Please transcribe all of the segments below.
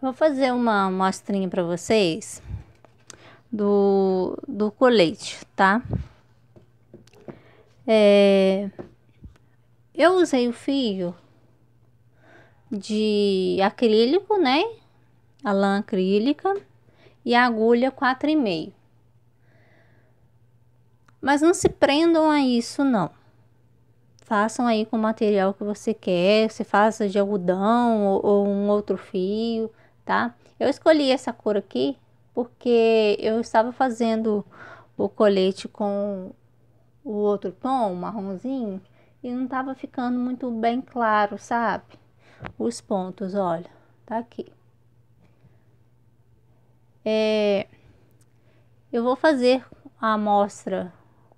Vou fazer uma mostrinha para vocês do, do colete, tá? É, eu usei o fio de acrílico, né? A lã acrílica e a agulha 4,5. Mas não se prendam a isso, não. Façam aí com o material que você quer, se faça de algodão ou, ou um outro fio, tá? Eu escolhi essa cor aqui porque eu estava fazendo o colete com o outro tom, marronzinho, e não estava ficando muito bem claro, sabe? Os pontos, olha, tá aqui. É, eu vou fazer a amostra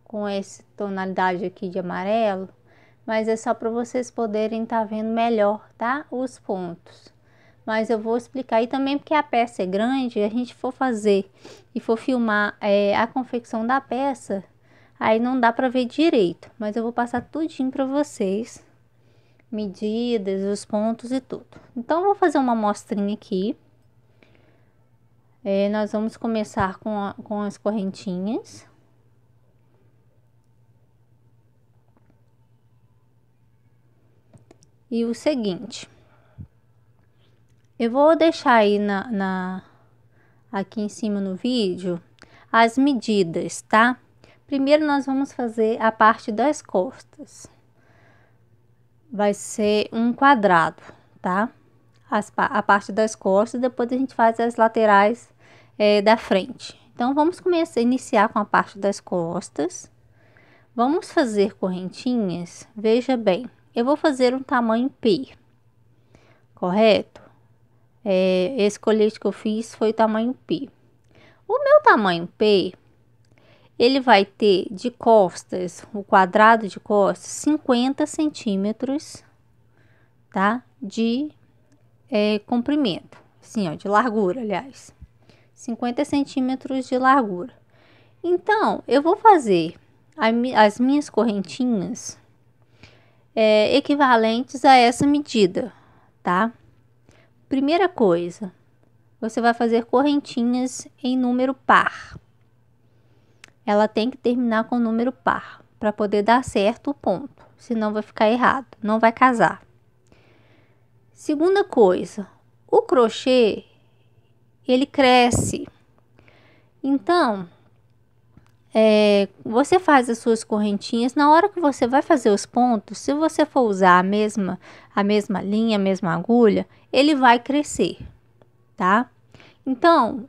com essa tonalidade aqui de amarelo, mas é só para vocês poderem estar tá vendo melhor, tá? Os pontos mas eu vou explicar. E também porque a peça é grande, a gente for fazer e for filmar é, a confecção da peça, aí não dá pra ver direito, mas eu vou passar tudinho pra vocês, medidas, os pontos e tudo. Então, vou fazer uma mostrinha aqui. É, nós vamos começar com, a, com as correntinhas. E o seguinte, eu vou deixar aí na, na aqui em cima no vídeo as medidas, tá? Primeiro nós vamos fazer a parte das costas. Vai ser um quadrado, tá? As, a parte das costas, depois a gente faz as laterais é, da frente. Então, vamos começar, iniciar com a parte das costas. Vamos fazer correntinhas, veja bem, eu vou fazer um tamanho P, correto? é, esse colete que eu fiz foi o tamanho P. O meu tamanho P, ele vai ter de costas, o quadrado de costas, 50 centímetros, tá? De é, comprimento, assim, ó, de largura, aliás. 50 centímetros de largura. Então, eu vou fazer a, as minhas correntinhas é, equivalentes a essa medida, tá? Primeira coisa, você vai fazer correntinhas em número par. Ela tem que terminar com número par para poder dar certo o ponto, senão vai ficar errado, não vai casar. Segunda coisa, o crochê ele cresce. Então, é, você faz as suas correntinhas. Na hora que você vai fazer os pontos, se você for usar a mesma, a mesma linha, a mesma agulha, ele vai crescer, tá? Então,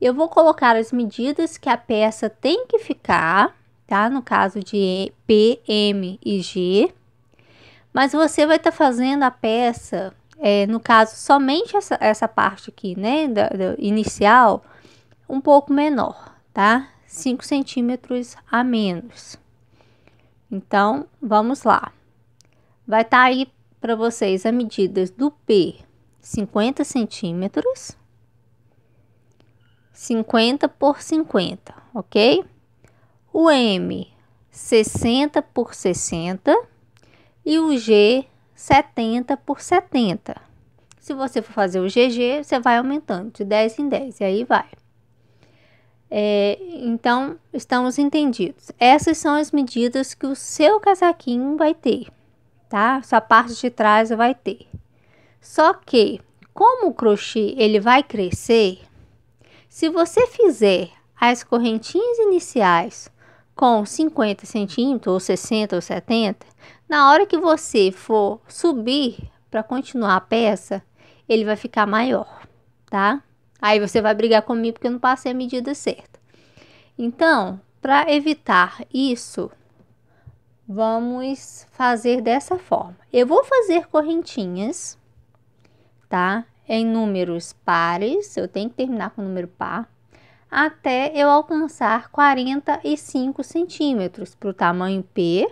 eu vou colocar as medidas que a peça tem que ficar, tá? No caso de P, M e G. Mas você vai estar tá fazendo a peça, é, no caso, somente essa, essa parte aqui, né? Da, da inicial, um pouco menor, tá? 5 centímetros a menos. Então, vamos lá. Vai estar tá aí para vocês as medidas do P, 50 centímetros, 50 por 50, ok? O M, 60 por 60 e o G, 70 por 70. Se você for fazer o GG, você vai aumentando de 10 em 10 e aí vai. É, então, estamos entendidos. Essas são as medidas que o seu casaquinho vai ter, tá? Sua parte de trás vai ter. Só que, como o crochê ele vai crescer, se você fizer as correntinhas iniciais com 50 centímetros, ou 60 ou 70, na hora que você for subir para continuar a peça, ele vai ficar maior, tá? Aí você vai brigar comigo porque eu não passei a medida certa. Então, para evitar isso, vamos fazer dessa forma. Eu vou fazer correntinhas, tá? Em números pares, eu tenho que terminar com número par, até eu alcançar 45 centímetros para o tamanho P,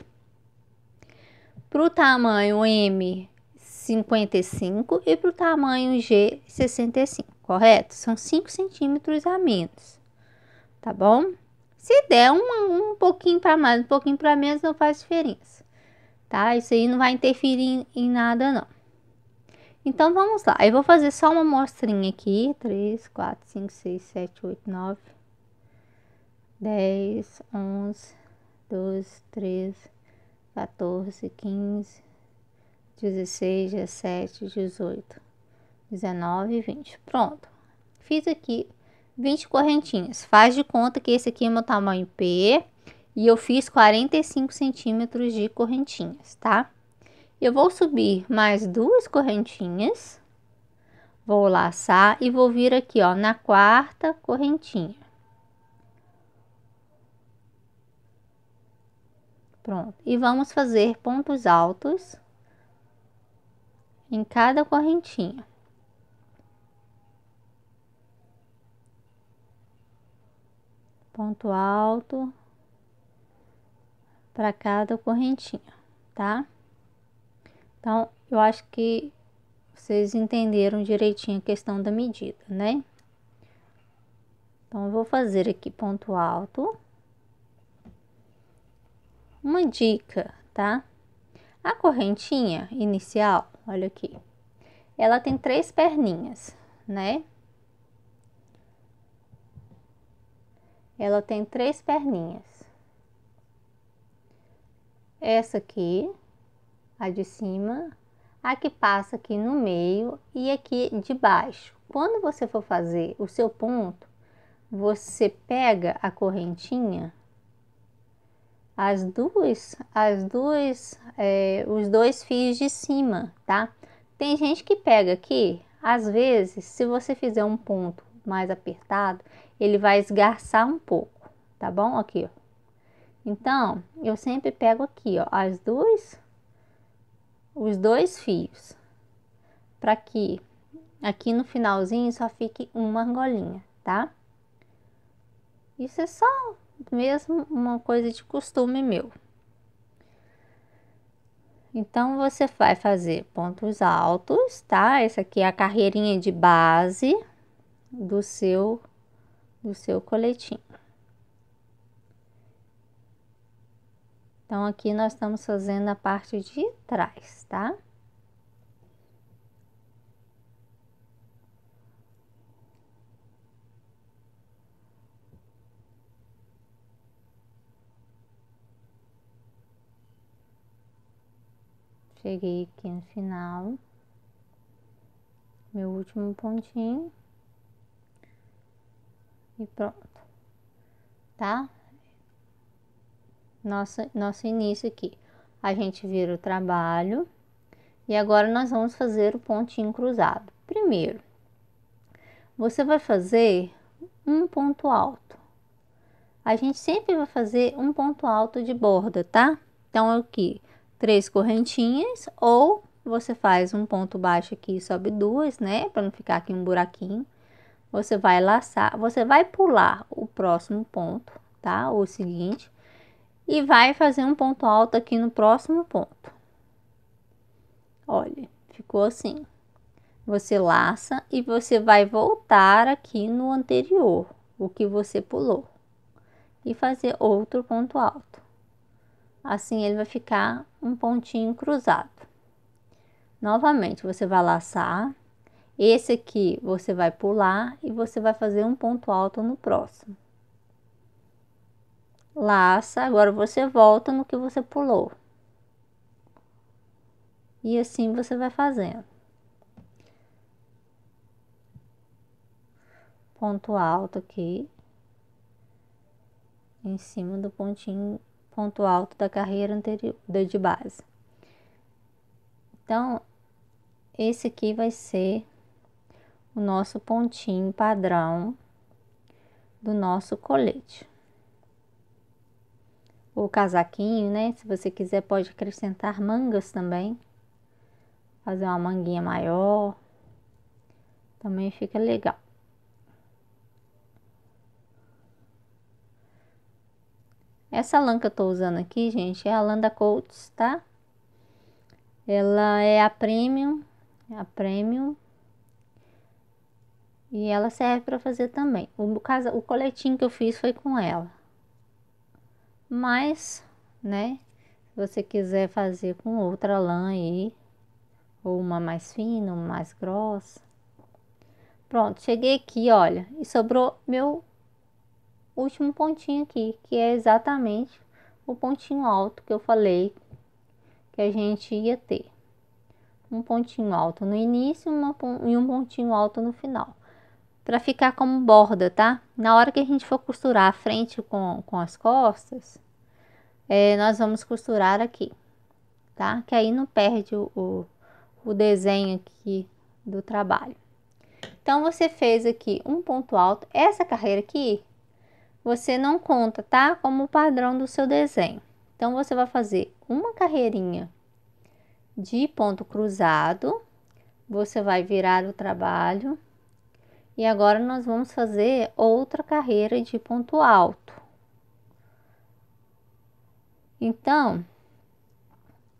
para o tamanho M, 55 e para o tamanho G, 65, correto? São 5 centímetros a menos tá bom? Se der um, um pouquinho para mais, um pouquinho para menos, não faz diferença, tá? Isso aí não vai interferir em, em nada, não. Então, vamos lá. Eu vou fazer só uma mostrinha aqui. 3, 4, 5, 6, 7, 8, 9, 10, 11, 12, 13, 14, 15, 16, 17, 18, 19, 20. Pronto. Fiz aqui 20 correntinhas. Faz de conta que esse aqui é meu tamanho P e eu fiz 45 centímetros de correntinhas, tá? Eu vou subir mais duas correntinhas, vou laçar e vou vir aqui, ó, na quarta correntinha. Pronto. E vamos fazer pontos altos em cada correntinha. ponto alto para cada correntinha, tá? Então, eu acho que vocês entenderam direitinho a questão da medida, né? Então, eu vou fazer aqui ponto alto. Uma dica, tá? A correntinha inicial, olha aqui, ela tem três perninhas, né? Ela tem três perninhas. Essa aqui, a de cima, a que passa aqui no meio e aqui de baixo. Quando você for fazer o seu ponto, você pega a correntinha, as duas, as duas, é, os dois fios de cima, tá? Tem gente que pega aqui, às vezes, se você fizer um ponto mais apertado, ele vai esgarçar um pouco, tá bom? Aqui, ó. Então, eu sempre pego aqui, ó, as duas, os dois fios, para que aqui no finalzinho só fique uma argolinha, tá? Isso é só mesmo uma coisa de costume meu. Então, você vai fazer pontos altos, tá? Essa aqui é a carreirinha de base do seu do seu coletinho. Então, aqui nós estamos fazendo a parte de trás, tá? Cheguei aqui no final, meu último pontinho e pronto, tá? Nosso, nosso início aqui. A gente vira o trabalho e agora nós vamos fazer o pontinho cruzado. Primeiro, você vai fazer um ponto alto. A gente sempre vai fazer um ponto alto de borda, tá? Então, aqui, três correntinhas ou você faz um ponto baixo aqui sobe duas, né? Para não ficar aqui um buraquinho você vai laçar, você vai pular o próximo ponto, tá? O seguinte, e vai fazer um ponto alto aqui no próximo ponto. Olha, ficou assim. Você laça e você vai voltar aqui no anterior, o que você pulou, e fazer outro ponto alto. Assim ele vai ficar um pontinho cruzado. Novamente, você vai laçar esse aqui você vai pular e você vai fazer um ponto alto no próximo. Laça, agora você volta no que você pulou. E assim você vai fazendo. Ponto alto aqui. Em cima do pontinho, ponto alto da carreira anterior, da de base. Então, esse aqui vai ser o nosso pontinho padrão do nosso colete. O casaquinho, né? Se você quiser, pode acrescentar mangas também. Fazer uma manguinha maior. Também fica legal. Essa lã que eu tô usando aqui, gente, é a lã da Coats, tá? Ela é a Premium, é a Premium e ela serve para fazer também. O, casa, o coletinho que eu fiz foi com ela. Mas, né? Se você quiser fazer com outra lã aí, ou uma mais fina, uma mais grossa. Pronto, cheguei aqui, olha, e sobrou meu último pontinho aqui, que é exatamente o pontinho alto que eu falei que a gente ia ter. Um pontinho alto no início uma, e um pontinho alto no final para ficar como borda, tá? Na hora que a gente for costurar a frente com, com as costas, é, nós vamos costurar aqui, tá? Que aí não perde o, o, o desenho aqui do trabalho. Então, você fez aqui um ponto alto. Essa carreira aqui, você não conta, tá? Como padrão do seu desenho. Então, você vai fazer uma carreirinha de ponto cruzado. Você vai virar o trabalho e agora nós vamos fazer outra carreira de ponto alto. Então,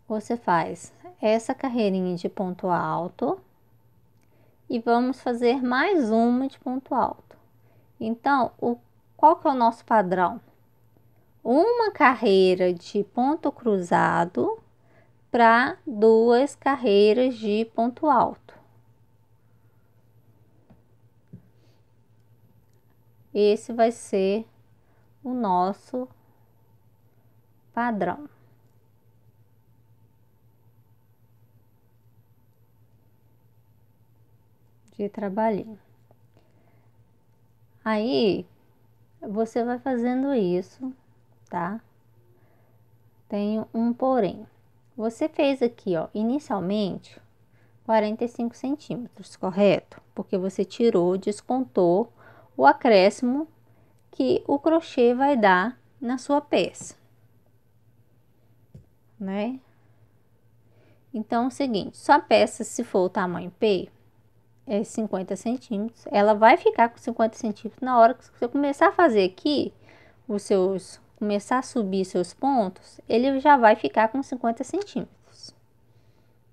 você faz essa carreirinha de ponto alto e vamos fazer mais uma de ponto alto. Então, o, qual que é o nosso padrão? Uma carreira de ponto cruzado para duas carreiras de ponto alto. Esse vai ser o nosso padrão. De trabalhinho. Aí, você vai fazendo isso, tá? Tenho um porém. Você fez aqui, ó, inicialmente 45 centímetros, correto? Porque você tirou, descontou o acréscimo que o crochê vai dar na sua peça, né? Então, é o seguinte, sua peça, se for o tamanho P, é 50 centímetros, ela vai ficar com 50 centímetros na hora que você começar a fazer aqui, os seus, começar a subir seus pontos, ele já vai ficar com 50 centímetros,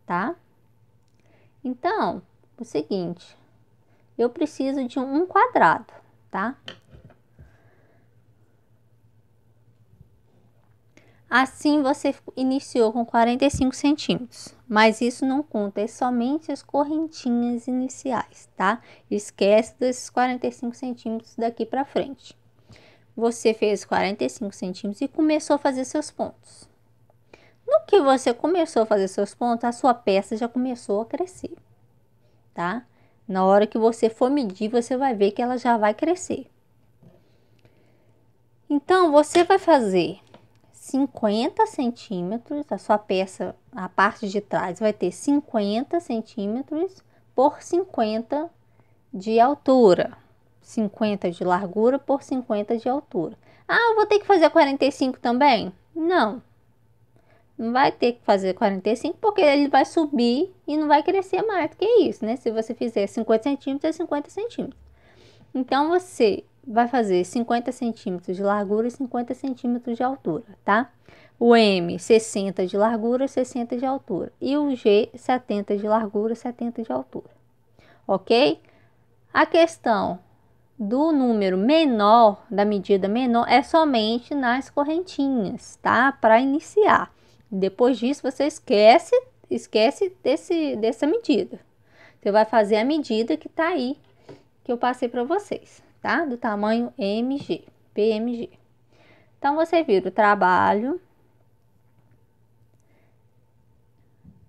tá? Então, o seguinte, eu preciso de um quadrado, tá? Assim, você iniciou com 45 centímetros, mas isso não conta, é somente as correntinhas iniciais, tá? Esquece desses 45 centímetros daqui para frente. Você fez 45 centímetros e começou a fazer seus pontos. No que você começou a fazer seus pontos, a sua peça já começou a crescer, tá? Na hora que você for medir, você vai ver que ela já vai crescer. Então, você vai fazer 50 centímetros, a sua peça, a parte de trás vai ter 50 centímetros por 50 de altura. 50 de largura por 50 de altura. Ah, vou ter que fazer 45 também? Não. Não vai ter que fazer 45 porque ele vai subir e não vai crescer mais do que isso, né? Se você fizer 50 centímetros, é 50 centímetros. Então, você vai fazer 50 centímetros de largura e 50 centímetros de altura, tá? O M, 60 de largura, 60 de altura. E o G, 70 de largura, 70 de altura. Ok? A questão do número menor, da medida menor, é somente nas correntinhas, tá? Para iniciar. Depois disso, você esquece, esquece desse, dessa medida. Você vai fazer a medida que tá aí, que eu passei para vocês, tá? Do tamanho MG, PMG. Então, você vira o trabalho.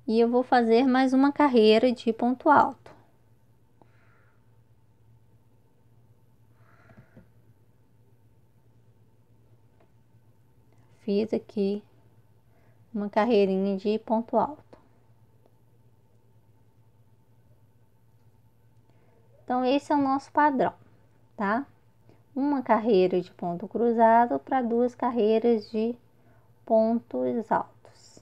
E eu vou fazer mais uma carreira de ponto alto. Fiz aqui uma carreirinha de ponto alto. Então, esse é o nosso padrão, tá? Uma carreira de ponto cruzado para duas carreiras de pontos altos.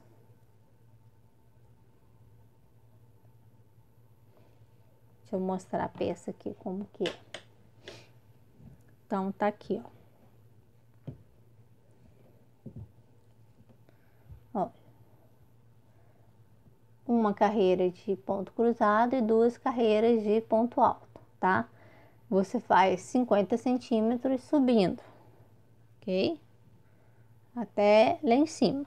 Deixa eu mostrar a peça aqui como que é. Então, tá aqui, ó. uma carreira de ponto cruzado e duas carreiras de ponto alto, tá? Você faz 50 centímetros subindo, ok? Até lá em cima.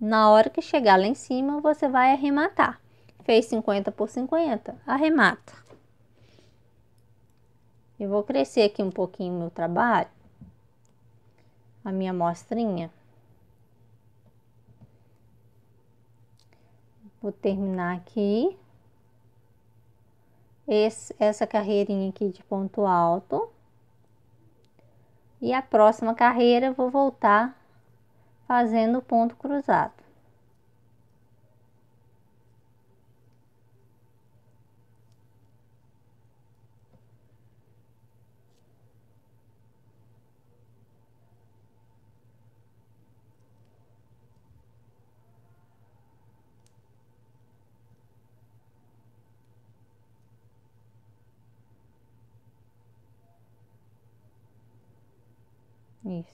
Na hora que chegar lá em cima, você vai arrematar. Fez 50 por 50, arremata. Eu vou crescer aqui um pouquinho meu trabalho, a minha mostrinha. vou terminar aqui. Esse, essa carreirinha aqui de ponto alto. E a próxima carreira, vou voltar fazendo ponto cruzado.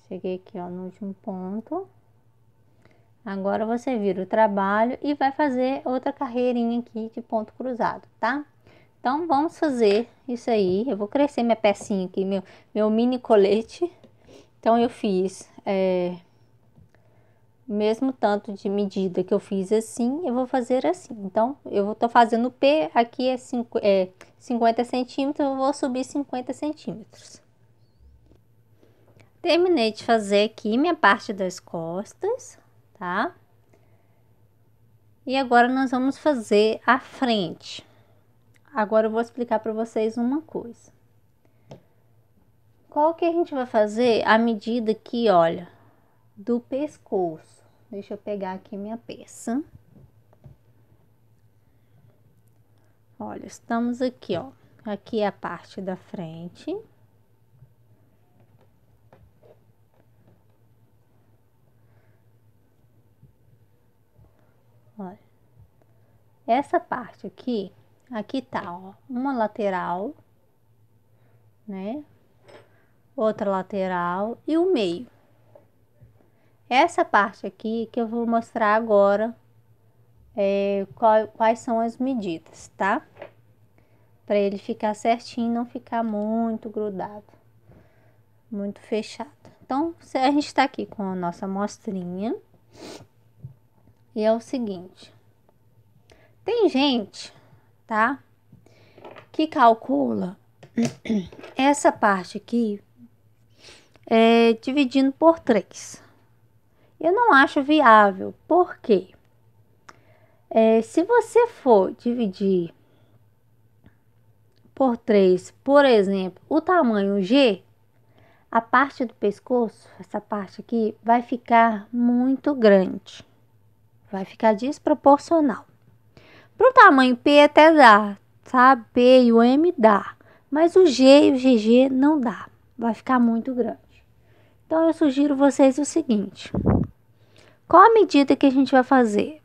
Cheguei aqui, ó, no último ponto. Agora você vira o trabalho e vai fazer outra carreirinha aqui de ponto cruzado, tá? Então, vamos fazer isso aí. Eu vou crescer minha pecinha aqui, meu, meu mini colete. Então, eu fiz é, mesmo tanto de medida que eu fiz assim, eu vou fazer assim. Então, eu tô fazendo P, aqui é, cinco, é 50 centímetros, eu vou subir 50 centímetros. Terminei de fazer aqui minha parte das costas, tá? E agora nós vamos fazer a frente. Agora eu vou explicar para vocês uma coisa. Qual que a gente vai fazer a medida aqui, olha, do pescoço. Deixa eu pegar aqui minha peça. Olha, estamos aqui, ó. Aqui é a parte da frente. Olha. Essa parte aqui, aqui tá, ó, uma lateral, né? Outra lateral e o meio. Essa parte aqui que eu vou mostrar agora é, qual, quais são as medidas, tá? Para ele ficar certinho, não ficar muito grudado, muito fechado. Então, a gente está aqui com a nossa amostrinha. E é o seguinte: tem gente, tá? Que calcula essa parte aqui é, dividindo por 3. Eu não acho viável, porque é, se você for dividir por 3, por exemplo, o tamanho G, a parte do pescoço, essa parte aqui, vai ficar muito grande vai ficar desproporcional. Para o tamanho P até dá, sabe? P e o M dá, mas o G e o GG não dá, vai ficar muito grande. Então eu sugiro vocês o seguinte: qual a medida que a gente vai fazer?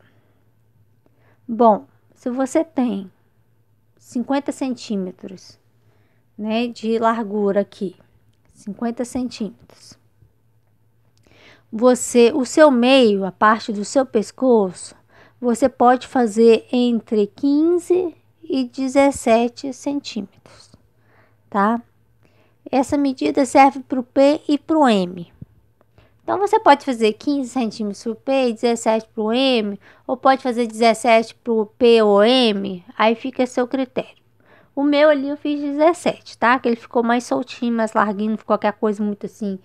Bom, se você tem 50 centímetros né, de largura aqui, 50 centímetros você, o seu meio, a parte do seu pescoço, você pode fazer entre 15 e 17 centímetros, tá? Essa medida serve para o P e para o M. Então, você pode fazer 15 centímetros para o P e 17 para o M, ou pode fazer 17 para o P ou M, aí fica a seu critério. O meu ali eu fiz 17, tá? Que ele ficou mais soltinho, mais larguinho, não ficou qualquer coisa muito assim,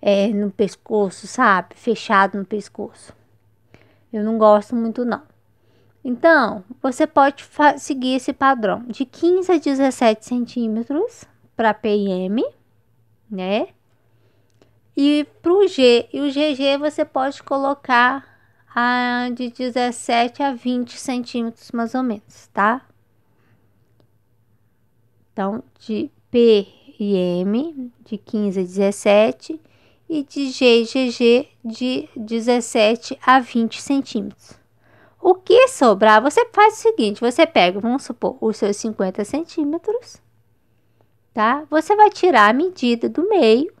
é, no pescoço, sabe? Fechado no pescoço. Eu não gosto muito, não. Então, você pode seguir esse padrão de 15 a 17 centímetros para PM, né? E para o G e o GG você pode colocar a de 17 a 20 centímetros, mais ou menos, tá? Então, de P e M, de 15 a 17 e de GGG de 17 a 20 centímetros. O que sobrar, você faz o seguinte: você pega, vamos supor, os seus 50 centímetros, tá? Você vai tirar a medida do meio,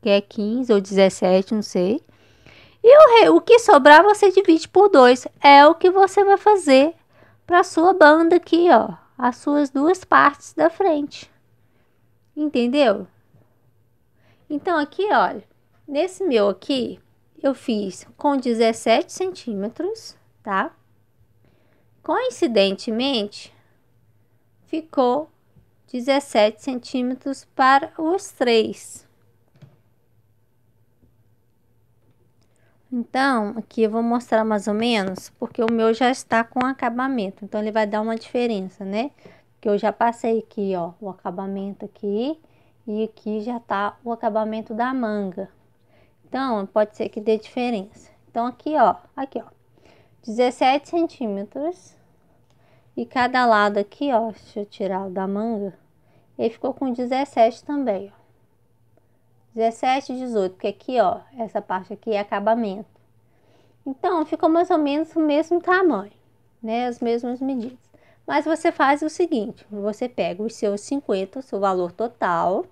que é 15 ou 17, não sei. E o, o que sobrar, você divide por 2. É o que você vai fazer para sua banda aqui, ó, as suas duas partes da frente. Entendeu? Então, aqui, olha, Nesse meu aqui, eu fiz com 17 centímetros, tá? Coincidentemente, ficou 17 centímetros para os três. Então, aqui eu vou mostrar mais ou menos, porque o meu já está com acabamento, então ele vai dar uma diferença, né? Que eu já passei aqui, ó, o acabamento aqui, e aqui já tá o acabamento da manga, então, pode ser que dê diferença. Então, aqui, ó, aqui, ó, 17 centímetros. E cada lado aqui, ó, deixa eu tirar o da manga. Ele ficou com 17 também, ó. 17, 18, porque aqui, ó, essa parte aqui é acabamento. Então, ficou mais ou menos o mesmo tamanho, né? As mesmas medidas. Mas você faz o seguinte, você pega os seus 50, o seu valor total,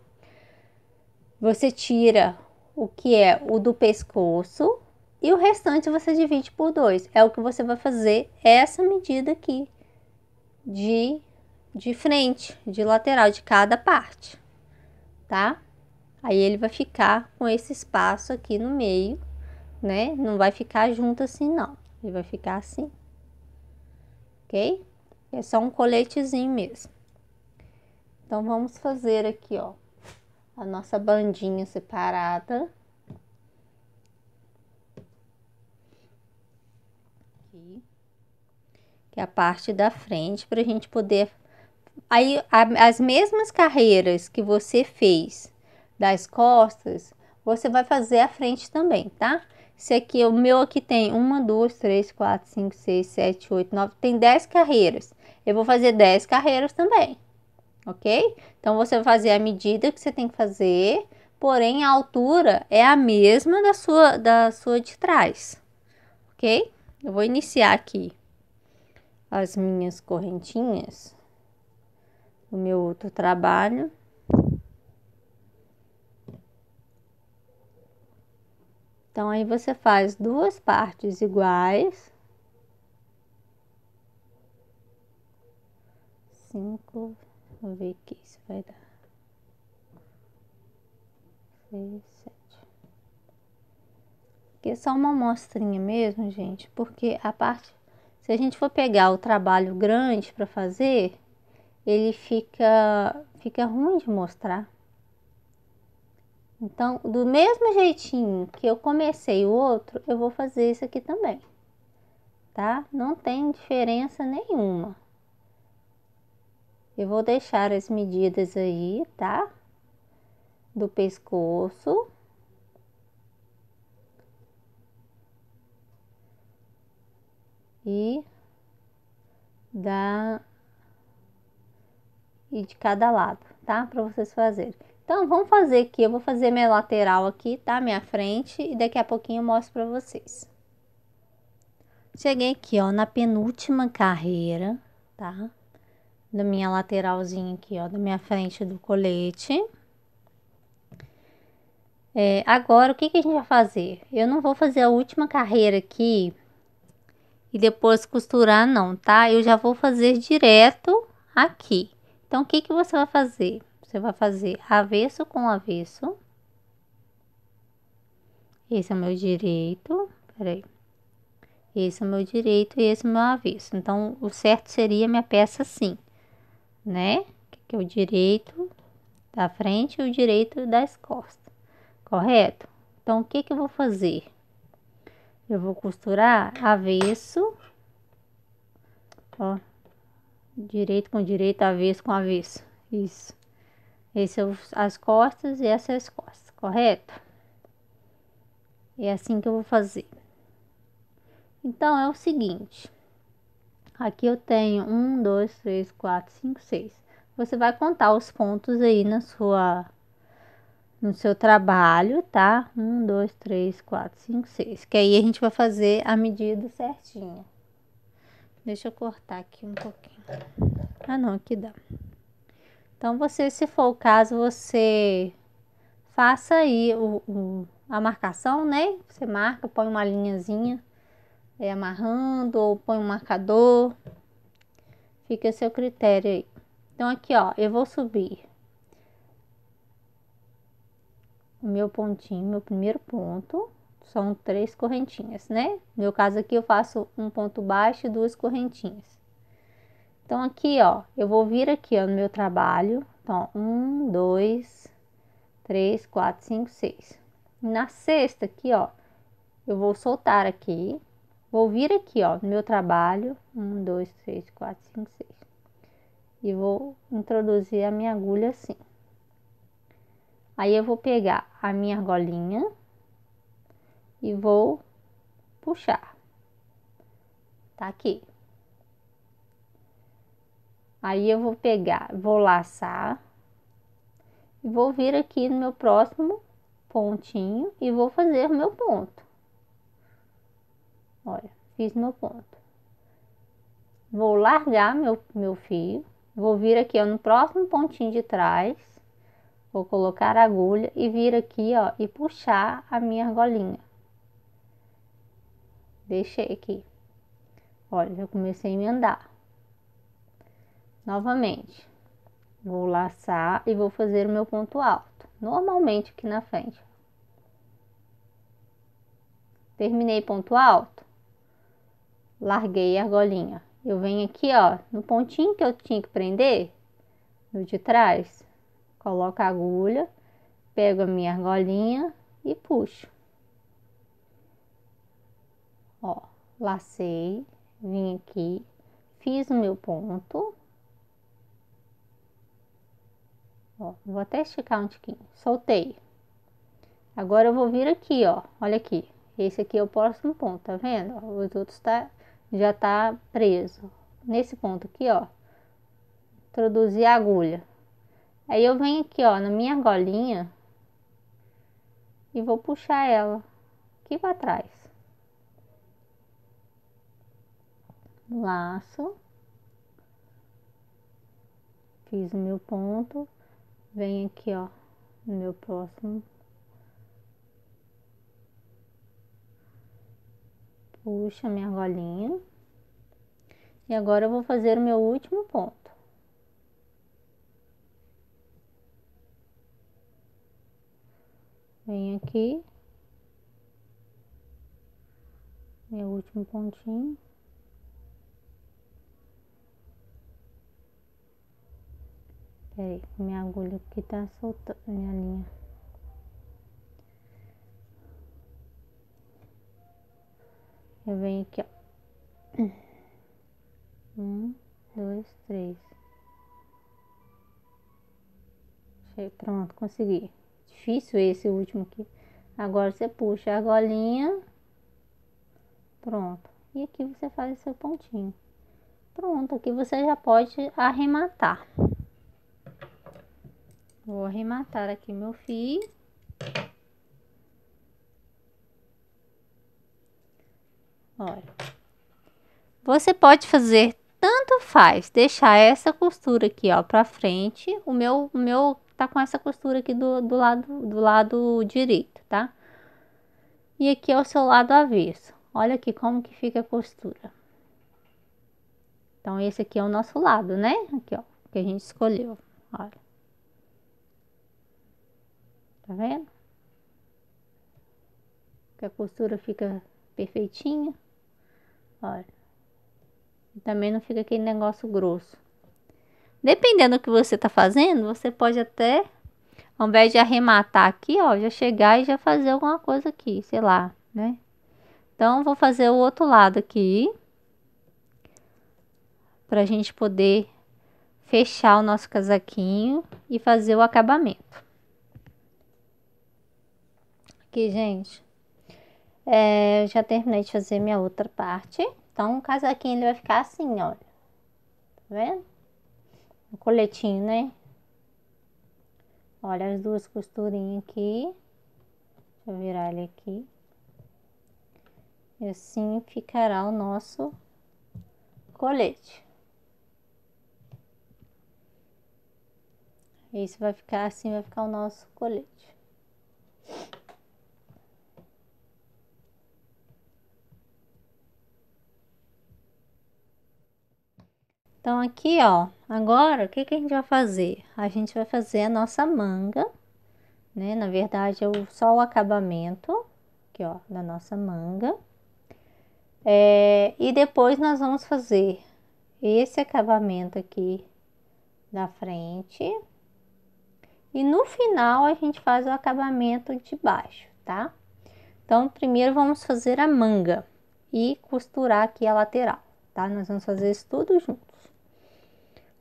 você tira o que é o do pescoço, e o restante você divide por 2. É o que você vai fazer essa medida aqui de, de frente, de lateral, de cada parte, tá? Aí ele vai ficar com esse espaço aqui no meio, né? Não vai ficar junto assim, não. Ele vai ficar assim, ok? É só um coletezinho mesmo. Então, vamos fazer aqui, ó a nossa bandinha separada. Aqui. Que é a parte da frente, para a gente poder... Aí, a, as mesmas carreiras que você fez das costas, você vai fazer a frente também, tá? Esse aqui, o meu aqui tem uma, duas, três, quatro, cinco, seis, sete, oito, nove, tem dez carreiras. Eu vou fazer dez carreiras também ok? Então, você vai fazer a medida que você tem que fazer, porém, a altura é a mesma da sua, da sua de trás, ok? Eu vou iniciar aqui as minhas correntinhas o meu outro trabalho. Então, aí você faz duas partes iguais. Cinco... Vamos ver aqui se vai dar. 6, 7. Aqui é só uma amostrinha mesmo, gente, porque a parte... Se a gente for pegar o trabalho grande para fazer, ele fica, fica ruim de mostrar. Então, do mesmo jeitinho que eu comecei o outro, eu vou fazer isso aqui também, tá? Não tem diferença nenhuma. Eu vou deixar as medidas aí, tá? Do pescoço. E da e de cada lado, tá? Para vocês fazerem. Então, vamos fazer aqui, eu vou fazer minha lateral aqui, tá? Minha frente e daqui a pouquinho eu mostro para vocês. Cheguei aqui, ó, na penúltima carreira, tá? da minha lateralzinha aqui, ó, da minha frente do colete. É, agora, o que, que a gente vai fazer? Eu não vou fazer a última carreira aqui e depois costurar, não, tá? Eu já vou fazer direto aqui. Então, o que, que você vai fazer? Você vai fazer avesso com avesso. Esse é o meu direito, peraí. Esse é o meu direito e esse é o meu avesso. Então, o certo seria minha peça assim né? Que é o direito da frente e o direito das costas, correto? Então, o que que eu vou fazer? Eu vou costurar avesso, ó, direito com direito, avesso com avesso, isso. esse é as costas e essas é as costas, correto? É assim que eu vou fazer. Então, é o seguinte. Aqui eu tenho um, dois, três, quatro, cinco, seis. Você vai contar os pontos aí na sua, no seu trabalho, tá? Um, dois, três, quatro, cinco, seis. Que aí a gente vai fazer a medida certinha. Deixa eu cortar aqui um pouquinho. Ah, não, aqui dá. Então, você, se for o caso, você faça aí o, o a marcação, né? Você marca, põe uma linhazinha é, amarrando ou põe um marcador. Fica a seu critério aí. Então, aqui, ó, eu vou subir o meu pontinho, meu primeiro ponto. São três correntinhas, né? No meu caso aqui, eu faço um ponto baixo e duas correntinhas. Então, aqui, ó, eu vou vir aqui, ó, no meu trabalho. Então, ó, um, dois, três, quatro, cinco, seis. Na sexta aqui, ó, eu vou soltar aqui. Vou vir aqui, ó, no meu trabalho. Um, dois, três, quatro, cinco, seis. E vou introduzir a minha agulha assim. Aí eu vou pegar a minha argolinha e vou puxar. Tá aqui. Aí eu vou pegar, vou laçar e vou vir aqui no meu próximo pontinho e vou fazer o meu ponto. Olha, fiz meu ponto. Vou largar meu, meu fio. Vou vir aqui, ó, no próximo pontinho de trás. Vou colocar a agulha e vir aqui, ó, e puxar a minha argolinha. Deixei aqui. Olha, já comecei a emendar. Novamente. Vou laçar e vou fazer o meu ponto alto. Normalmente aqui na frente. Terminei ponto alto larguei a argolinha. Eu venho aqui, ó, no pontinho que eu tinha que prender, no de trás, coloco a agulha, pego a minha argolinha e puxo. Ó, lacei, vim aqui, fiz o meu ponto. Ó, vou até esticar um tiquinho, soltei. Agora eu vou vir aqui, ó, olha aqui. Esse aqui é o próximo ponto, tá vendo? Os outros tá já tá preso. Nesse ponto aqui, ó. Introduzir a agulha. Aí eu venho aqui, ó, na minha argolinha e vou puxar ela aqui para trás. Laço. Fiz o meu ponto. Venho aqui, ó, no meu próximo puxa minha argolinha. E agora eu vou fazer o meu último ponto. Venho aqui. Meu último pontinho. Peraí, minha agulha que tá soltando, minha linha. Eu venho aqui, ó. Um, dois, três. Pronto, consegui. Difícil esse último aqui. Agora você puxa a argolinha. Pronto. E aqui você faz o seu pontinho. Pronto, aqui você já pode arrematar. Vou arrematar aqui meu fio. Olha. Você pode fazer tanto faz deixar essa costura aqui, ó, pra frente. O meu, o meu tá com essa costura aqui do, do, lado, do lado direito, tá? E aqui é o seu lado avesso. Olha aqui como que fica a costura. Então, esse aqui é o nosso lado, né? Aqui, ó, que a gente escolheu, olha. Tá vendo? Que a costura fica perfeitinha. Olha. Também não fica aquele negócio grosso. Dependendo do que você tá fazendo, você pode até, ao invés de arrematar aqui, ó, já chegar e já fazer alguma coisa aqui, sei lá, né? Então, vou fazer o outro lado aqui. Pra gente poder fechar o nosso casaquinho e fazer o acabamento. Aqui, gente. É, eu já terminei de fazer minha outra parte. Então, o casaquinho ele vai ficar assim, olha. Tá vendo? O coletinho, né? Olha as duas costurinhas aqui. Deixa eu virar ele aqui. E assim ficará o nosso colete. Isso vai ficar assim, vai ficar o nosso colete. Então, aqui, ó, agora, o que que a gente vai fazer? A gente vai fazer a nossa manga, né? Na verdade, é só o acabamento, aqui, ó, da nossa manga. É, e depois nós vamos fazer esse acabamento aqui da frente. E no final, a gente faz o acabamento de baixo, tá? Então, primeiro vamos fazer a manga e costurar aqui a lateral, tá? Nós vamos fazer isso tudo junto.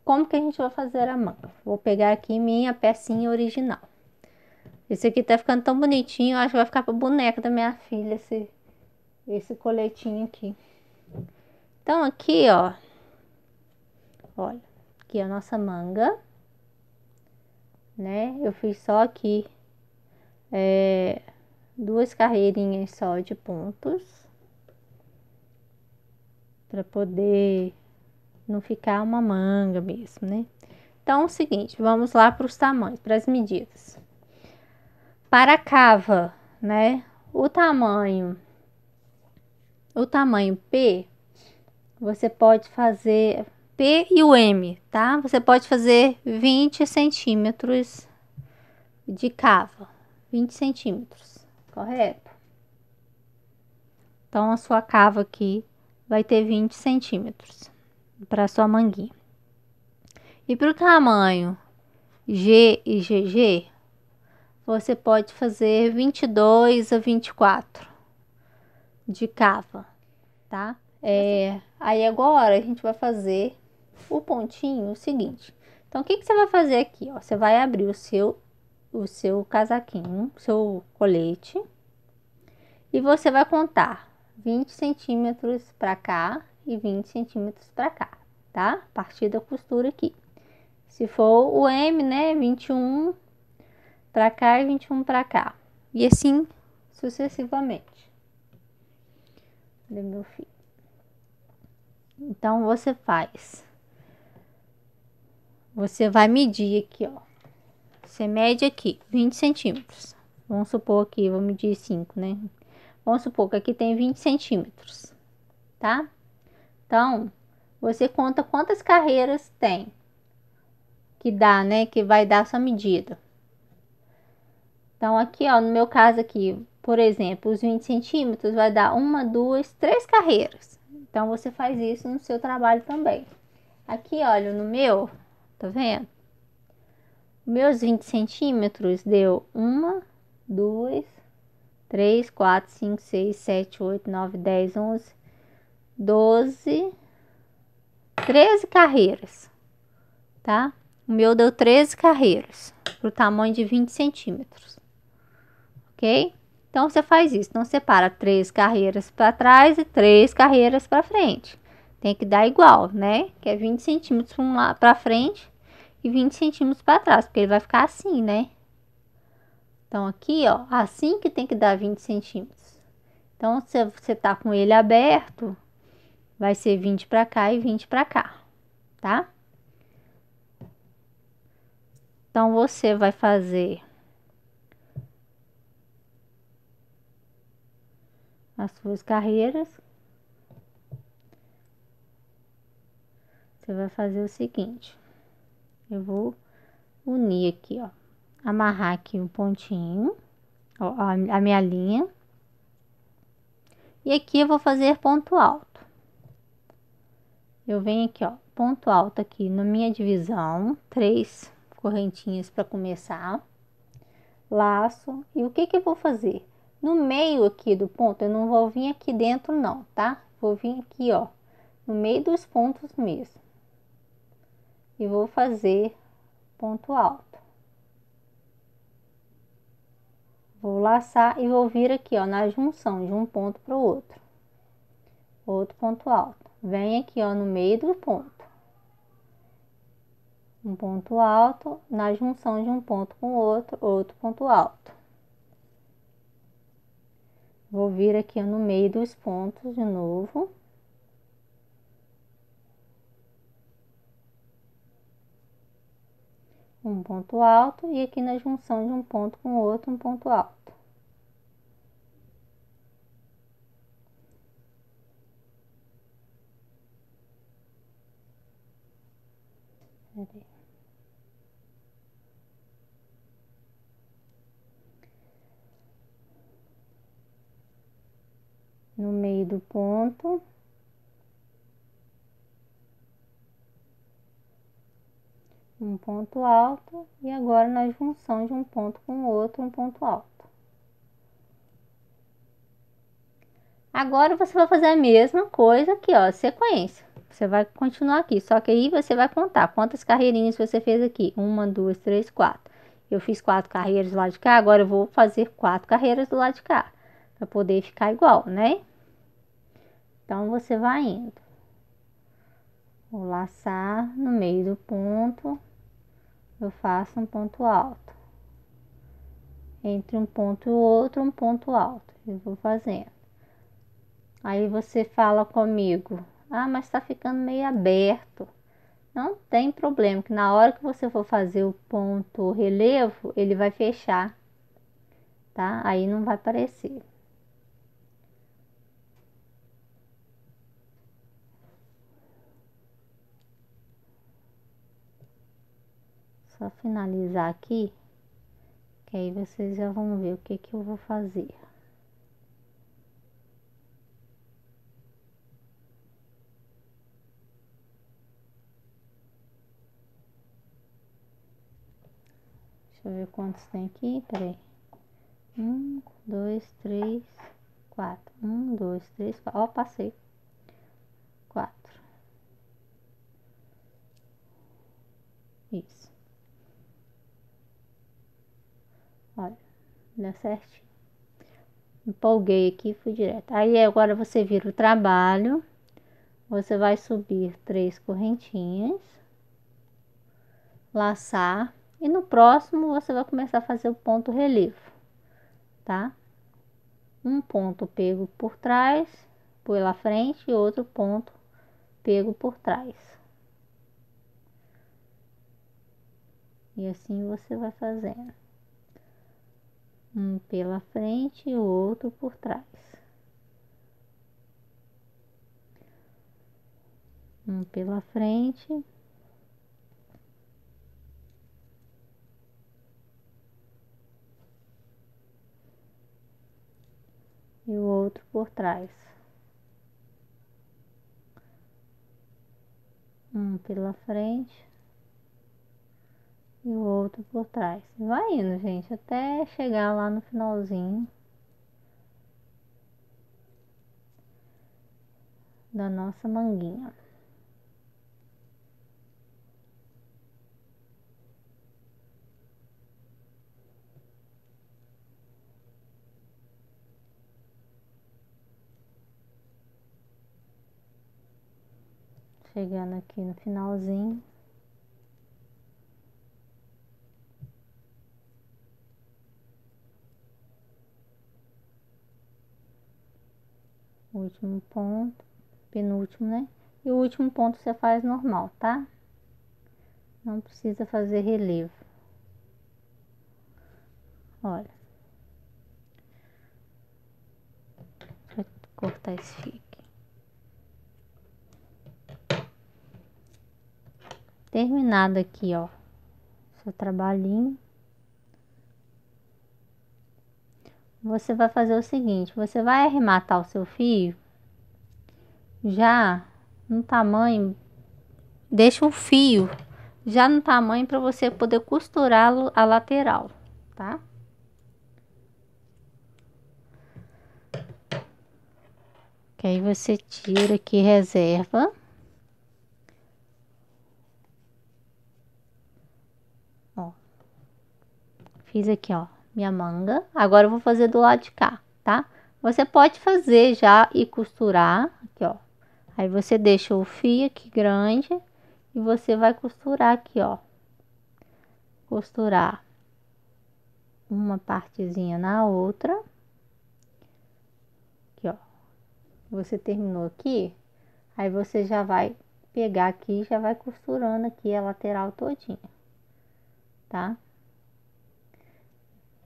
Como que a gente vai fazer a manga? Vou pegar aqui minha pecinha original. Esse aqui tá ficando tão bonitinho, acho que vai ficar pra boneca da minha filha esse, esse coletinho aqui. Então aqui, ó. Olha, aqui a nossa manga. Né? Eu fiz só aqui é, duas carreirinhas só de pontos para poder não ficar uma manga mesmo, né? Então, é o seguinte, vamos lá para os tamanhos, para as medidas. Para a cava, né? O tamanho, o tamanho P, você pode fazer P e o M, tá? Você pode fazer 20 centímetros de cava, 20 centímetros, correto? Então, a sua cava aqui vai ter 20 centímetros para sua manguinha. E para o tamanho G e GG, você pode fazer 22 a 24 de cava, tá? É, aí agora a gente vai fazer o pontinho seguinte. Então, o que, que você vai fazer aqui? Ó? Você vai abrir o seu, o seu casaquinho, seu colete, e você vai contar 20 centímetros para cá e 20 centímetros para cá, tá? A partir da costura aqui. Se for o M, né, 21 para cá e 21 para cá. E assim sucessivamente. Cadê meu fio? Então, você faz. Você vai medir aqui, ó. Você mede aqui 20 centímetros. Vamos supor aqui, vou medir 5, né? Vamos supor que aqui tem 20 centímetros, tá? Então, você conta quantas carreiras tem que dá, né? Que vai dar sua medida. Então, aqui, ó, no meu caso aqui, por exemplo, os 20 centímetros vai dar uma, duas, três carreiras. Então, você faz isso no seu trabalho também. Aqui, olha, no meu, tá vendo? Meus 20 centímetros deu uma, duas, três, quatro, cinco, seis, sete, oito, nove, dez, onze, 12, 13 carreiras, tá? O meu deu 13 carreiras, pro tamanho de 20 centímetros, ok? Então, você faz isso, então separa três carreiras para trás e três carreiras para frente. Tem que dar igual, né? Que é 20 centímetros para frente e 20 centímetros para trás, porque ele vai ficar assim, né? Então, aqui, ó, assim que tem que dar 20 centímetros. Então, se você tá com ele aberto, vai ser 20 para cá e 20 para cá, tá? Então, você vai fazer as suas carreiras. Você vai fazer o seguinte, eu vou unir aqui, ó, amarrar aqui um pontinho, ó, a minha linha. E aqui eu vou fazer ponto alto eu venho aqui, ó, ponto alto aqui na minha divisão, três correntinhas para começar, laço, e o que que eu vou fazer? No meio aqui do ponto, eu não vou vir aqui dentro não, tá? Vou vir aqui, ó, no meio dos pontos mesmo. E vou fazer ponto alto. Vou laçar e vou vir aqui, ó, na junção de um ponto para o outro. Outro ponto alto vem aqui, ó, no meio do ponto. Um ponto alto na junção de um ponto com outro, outro ponto alto. Vou vir aqui ó, no meio dos pontos de novo. Um ponto alto e aqui na junção de um ponto com outro, um ponto alto. no meio do ponto. Um ponto alto e agora na junção de um ponto com o outro, um ponto alto. Agora você vai fazer a mesma coisa aqui, ó, sequência. Você vai continuar aqui, só que aí você vai contar quantas carreirinhas você fez aqui. Uma, duas, três, quatro. Eu fiz quatro carreiras do lado de cá, agora eu vou fazer quatro carreiras do lado de cá. Pra poder ficar igual, né? Então, você vai indo. Vou laçar no meio do ponto, eu faço um ponto alto. Entre um ponto e outro, um ponto alto. Eu vou fazendo. Aí você fala comigo, ah, mas tá ficando meio aberto. Não tem problema, que na hora que você for fazer o ponto relevo, ele vai fechar, tá? Aí não vai aparecer. Só finalizar aqui, que aí vocês já vão ver o que que eu vou fazer. Deixa eu ver quantos tem aqui, peraí. Um, dois, três, quatro. Um, dois, três, quatro. Ó, passei. Quatro. Isso. Olha, deu certinho. Empolguei aqui, fui direto. Aí agora você vira o trabalho. Você vai subir três correntinhas. Laçar. E no próximo, você vai começar a fazer o ponto relevo, tá? Um ponto pego por trás, pela frente e outro ponto pego por trás. E assim você vai fazendo um pela frente e o outro por trás. Um pela frente. E o outro por trás. Um pela frente e o outro por trás. Vai indo, gente, até chegar lá no finalzinho da nossa manguinha. Chegando aqui no finalzinho. último ponto, penúltimo, né? E o último ponto você faz normal, tá? Não precisa fazer relevo. Olha. Deixa eu cortar esse fio aqui. Terminado aqui, ó. Seu trabalhinho. você vai fazer o seguinte: você vai arrematar o seu fio já no tamanho, deixa o fio já no tamanho para você poder costurá-lo a lateral, tá? Que aí você tira aqui, reserva. Ó, fiz aqui, ó, minha manga. Agora eu vou fazer do lado de cá, tá? Você pode fazer já e costurar, aqui, ó. Aí você deixa o fio aqui grande e você vai costurar aqui, ó. Costurar uma partezinha na outra. Aqui, ó. Você terminou aqui, aí você já vai pegar aqui e já vai costurando aqui a lateral todinha, tá?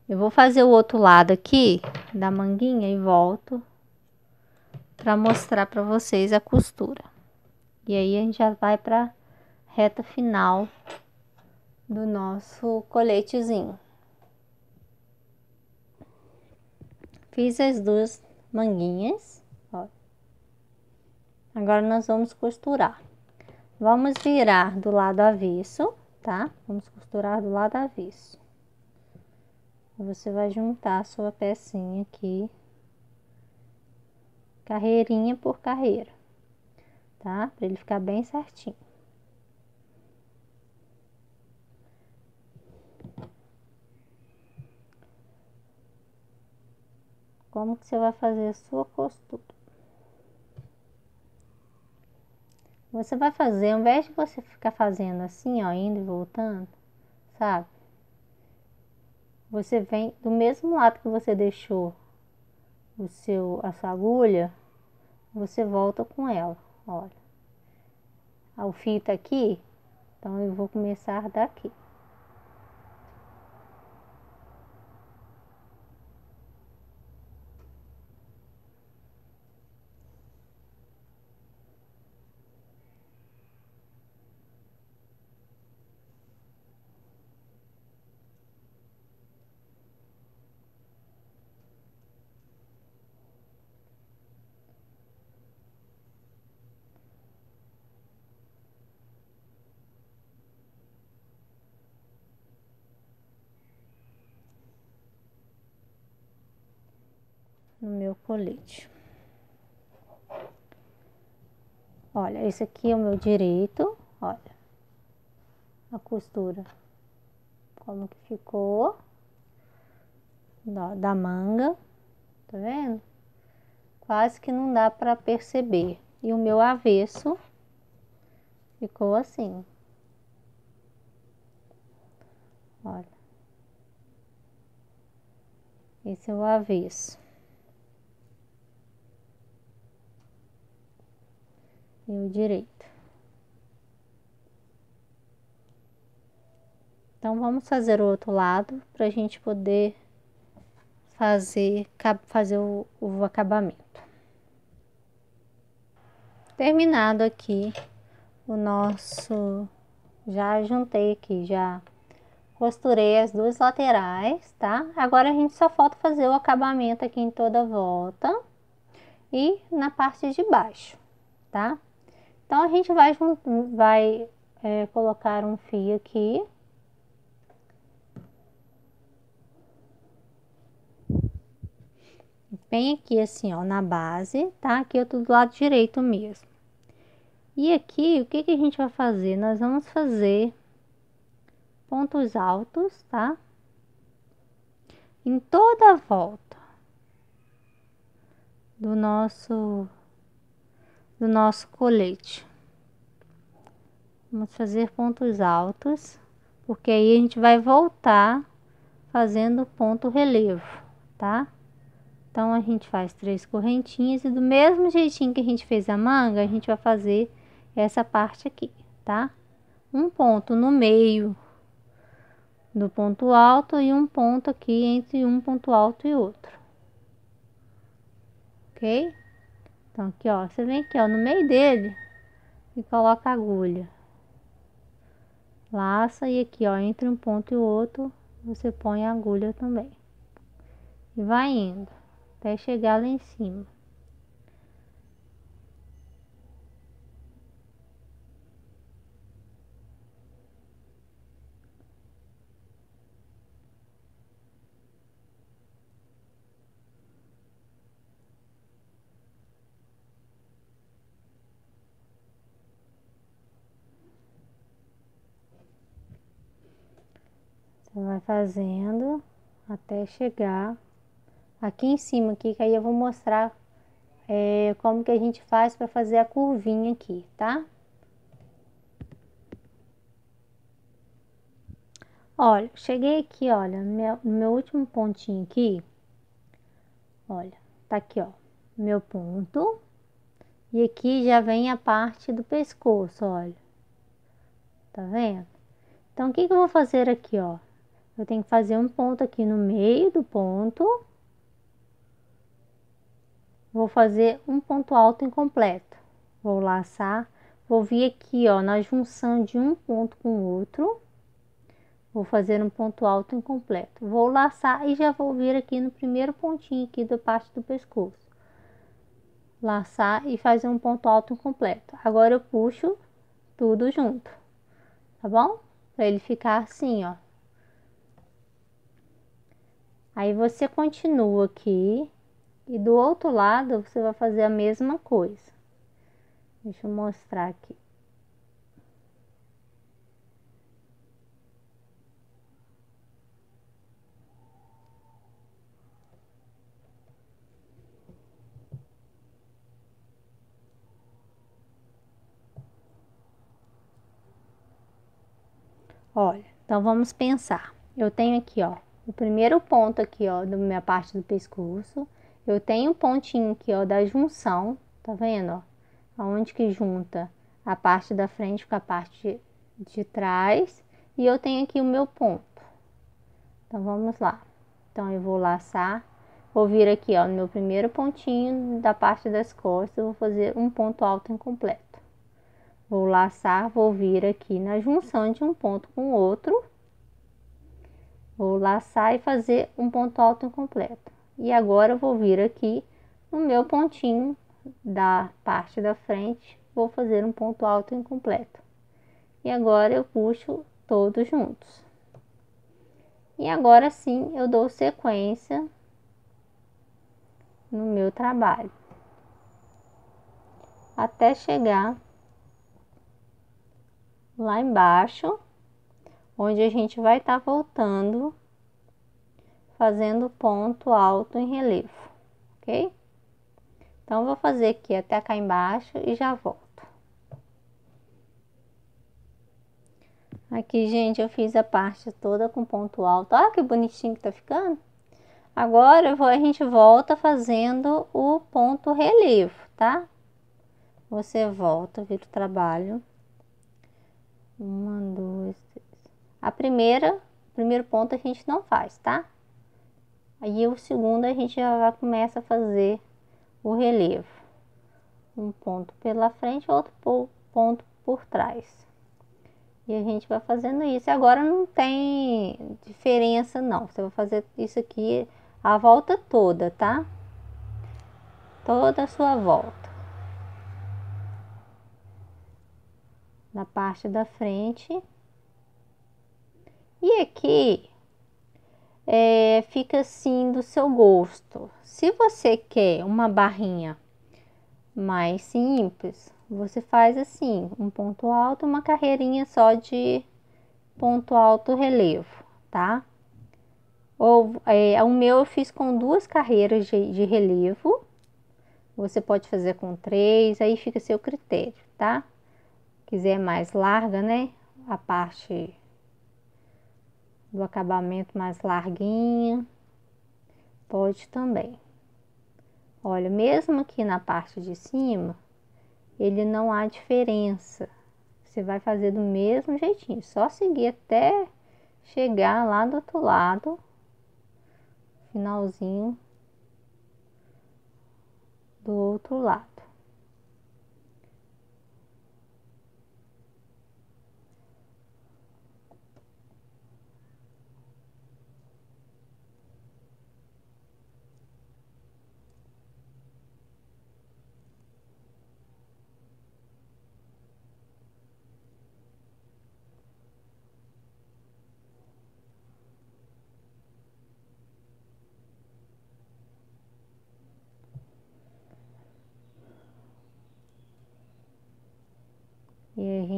Eu vou fazer o outro lado aqui da manguinha e volto para mostrar para vocês a costura. E aí a gente já vai para reta final do nosso coletezinho. Fiz as duas manguinhas, ó. Agora nós vamos costurar. Vamos virar do lado avesso, tá? Vamos costurar do lado avesso. Você vai juntar a sua pecinha aqui, carreirinha por carreira, tá? Para ele ficar bem certinho. Como que você vai fazer a sua costura? Você vai fazer, ao invés de você ficar fazendo assim, ó, indo e voltando, sabe? você vem do mesmo lado que você deixou o seu, a sua agulha, você volta com ela, olha. O fio tá aqui, então eu vou começar daqui. colete. Olha, esse aqui é o meu direito, olha. A costura. Como que ficou. Da, da manga, tá vendo? Quase que não dá pra perceber. E o meu avesso ficou assim. Olha. Esse é o avesso. e o direito. Então, vamos fazer o outro lado para a gente poder fazer, fazer o, o acabamento. Terminado aqui o nosso, já juntei aqui, já costurei as duas laterais, tá? Agora a gente só falta fazer o acabamento aqui em toda volta e na parte de baixo, tá? Então, a gente vai, vai é, colocar um fio aqui. Bem aqui assim, ó, na base, tá? Aqui eu é tô do lado direito mesmo. E aqui, o que que a gente vai fazer? Nós vamos fazer pontos altos, tá? Em toda a volta do nosso do nosso colete. Vamos fazer pontos altos, porque aí a gente vai voltar fazendo ponto relevo, tá? Então, a gente faz três correntinhas e do mesmo jeitinho que a gente fez a manga, a gente vai fazer essa parte aqui, tá? Um ponto no meio do ponto alto e um ponto aqui entre um ponto alto e outro, ok? Então aqui ó, você vem aqui ó, no meio dele e coloca a agulha. Laça e aqui ó, entre um ponto e outro, você põe a agulha também. E vai indo, até chegar lá em cima. fazendo até chegar aqui em cima aqui, que aí eu vou mostrar é, como que a gente faz para fazer a curvinha aqui, tá? Olha, cheguei aqui, olha, no meu, meu último pontinho aqui, olha, tá aqui, ó, meu ponto. E aqui já vem a parte do pescoço, olha. Tá vendo? Então, o que que eu vou fazer aqui, ó? Eu tenho que fazer um ponto aqui no meio do ponto. Vou fazer um ponto alto incompleto. Vou laçar, vou vir aqui, ó, na junção de um ponto com o outro. Vou fazer um ponto alto incompleto. Vou laçar e já vou vir aqui no primeiro pontinho aqui da parte do pescoço. Laçar e fazer um ponto alto incompleto. Agora eu puxo tudo junto, tá bom? Pra ele ficar assim, ó. Aí você continua aqui e do outro lado você vai fazer a mesma coisa. Deixa eu mostrar aqui. Olha, então vamos pensar. Eu tenho aqui, ó, o primeiro ponto aqui, ó, da minha parte do pescoço. Eu tenho um pontinho aqui, ó, da junção, tá vendo, ó? Onde que junta a parte da frente com a parte de trás. E eu tenho aqui o meu ponto. Então, vamos lá. Então, eu vou laçar, vou vir aqui, ó, no meu primeiro pontinho da parte das costas, vou fazer um ponto alto incompleto. Vou laçar, vou vir aqui na junção de um ponto com o outro Vou laçar e fazer um ponto alto incompleto. E agora eu vou vir aqui no meu pontinho da parte da frente, vou fazer um ponto alto incompleto. E agora eu puxo todos juntos. E agora sim eu dou sequência no meu trabalho. Até chegar lá embaixo onde a gente vai estar tá voltando, fazendo ponto alto em relevo, ok? Então, vou fazer aqui até cá embaixo e já volto. Aqui, gente, eu fiz a parte toda com ponto alto. Olha que bonitinho que tá ficando. Agora, vou, a gente volta fazendo o ponto relevo, tá? Você volta, vira o trabalho. Uma, duas, a primeira, primeiro ponto a gente não faz, tá? Aí o segundo a gente já começa a fazer o relevo. Um ponto pela frente, outro ponto por trás. E a gente vai fazendo isso. Agora não tem diferença não. Você vai fazer isso aqui a volta toda, tá? Toda a sua volta. Na parte da frente e aqui é, fica assim do seu gosto. Se você quer uma barrinha mais simples, você faz assim, um ponto alto, uma carreirinha só de ponto alto relevo, tá? Ou é, o meu eu fiz com duas carreiras de, de relevo. Você pode fazer com três, aí fica seu critério, tá? Quiser mais larga, né? A parte do acabamento mais larguinha, pode também. Olha, mesmo aqui na parte de cima, ele não há diferença. Você vai fazer do mesmo jeitinho, só seguir até chegar lá do outro lado, finalzinho do outro lado.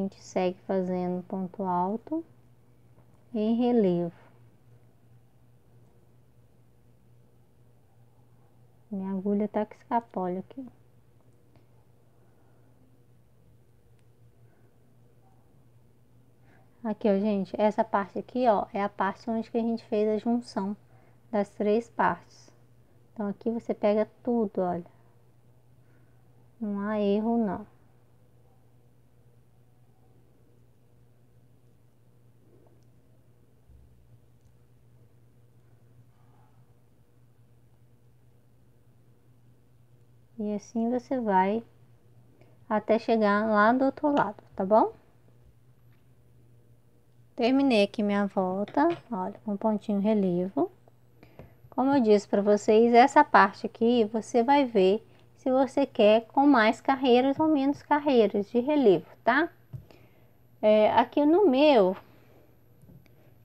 gente segue fazendo ponto alto em relevo. Minha agulha tá com escapole aqui. Aqui, ó, gente, essa parte aqui, ó, é a parte onde que a gente fez a junção das três partes. Então, aqui você pega tudo, olha. Não há erro, não. E assim você vai até chegar lá do outro lado, tá bom? Terminei aqui minha volta, olha, com um pontinho relevo. Como eu disse para vocês, essa parte aqui você vai ver se você quer com mais carreiras ou menos carreiras de relevo, tá? É, aqui no meu,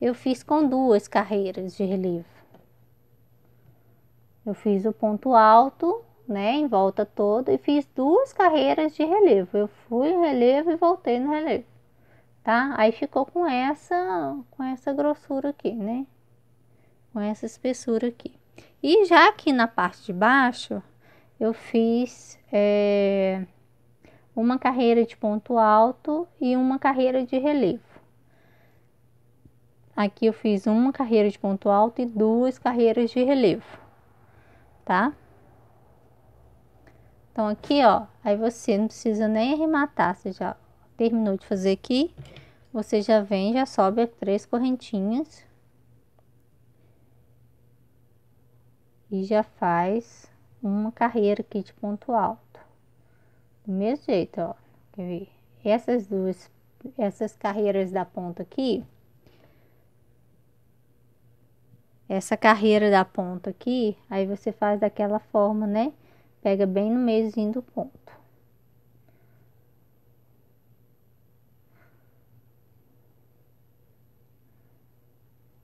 eu fiz com duas carreiras de relevo. Eu fiz o ponto alto né, em volta toda e fiz duas carreiras de relevo. Eu fui relevo e voltei no relevo, tá? Aí ficou com essa, com essa grossura aqui, né? Com essa espessura aqui. E já aqui na parte de baixo, eu fiz é, uma carreira de ponto alto e uma carreira de relevo. Aqui eu fiz uma carreira de ponto alto e duas carreiras de relevo, tá? Então, aqui, ó, aí você não precisa nem arrematar, você já terminou de fazer aqui, você já vem, já sobe três correntinhas. E já faz uma carreira aqui de ponto alto. Do mesmo jeito, ó, quer ver? Essas duas, essas carreiras da ponta aqui, essa carreira da ponta aqui, aí você faz daquela forma, né? Pega bem no meiozinho do ponto.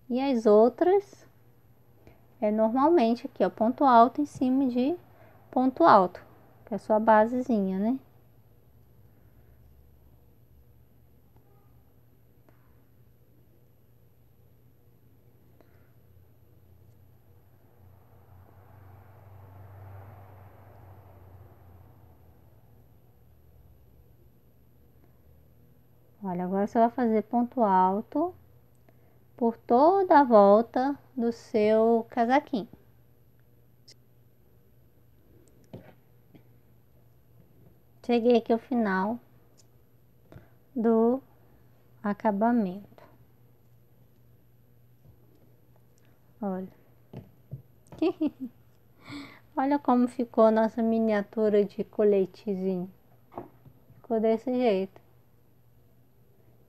E as outras é normalmente aqui, ó, ponto alto em cima de ponto alto, que é a sua basezinha, né? Olha, agora você vai fazer ponto alto por toda a volta do seu casaquinho. Cheguei aqui ao final do acabamento. Olha. Olha como ficou nossa miniatura de coletezinho. Ficou desse jeito.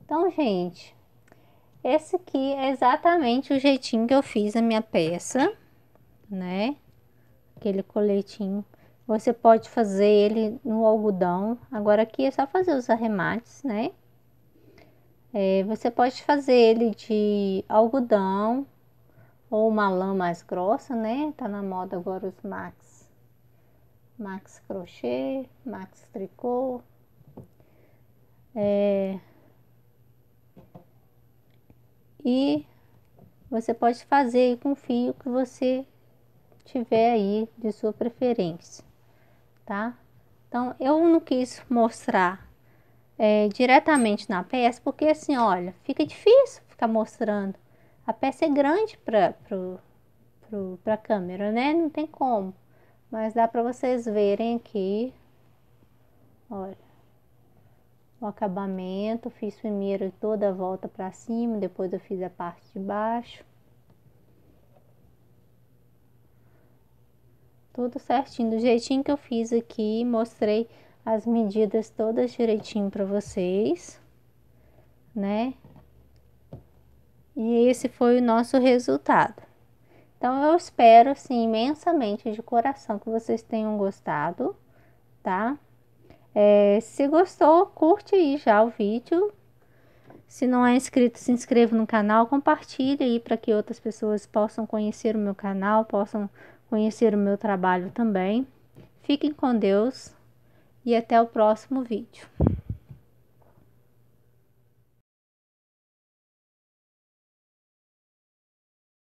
Então, gente, esse aqui é exatamente o jeitinho que eu fiz a minha peça, né? Aquele coletinho. Você pode fazer ele no algodão. Agora aqui é só fazer os arremates, né? É, você pode fazer ele de algodão ou uma lã mais grossa, né? Tá na moda agora os max. Max crochê, max tricô. É, e você pode fazer com o fio que você tiver aí de sua preferência, tá? Então, eu não quis mostrar é, diretamente na peça, porque assim, olha, fica difícil ficar mostrando. A peça é grande para a câmera, né? Não tem como. Mas dá para vocês verem aqui, olha o acabamento, fiz primeiro toda a volta para cima, depois eu fiz a parte de baixo. Tudo certinho, do jeitinho que eu fiz aqui, mostrei as medidas todas direitinho para vocês, né? E esse foi o nosso resultado. Então, eu espero, assim, imensamente, de coração, que vocês tenham gostado, tá? É, se gostou, curte aí já o vídeo. Se não é inscrito, se inscreva no canal, compartilhe aí para que outras pessoas possam conhecer o meu canal, possam conhecer o meu trabalho também. Fiquem com Deus e até o próximo vídeo.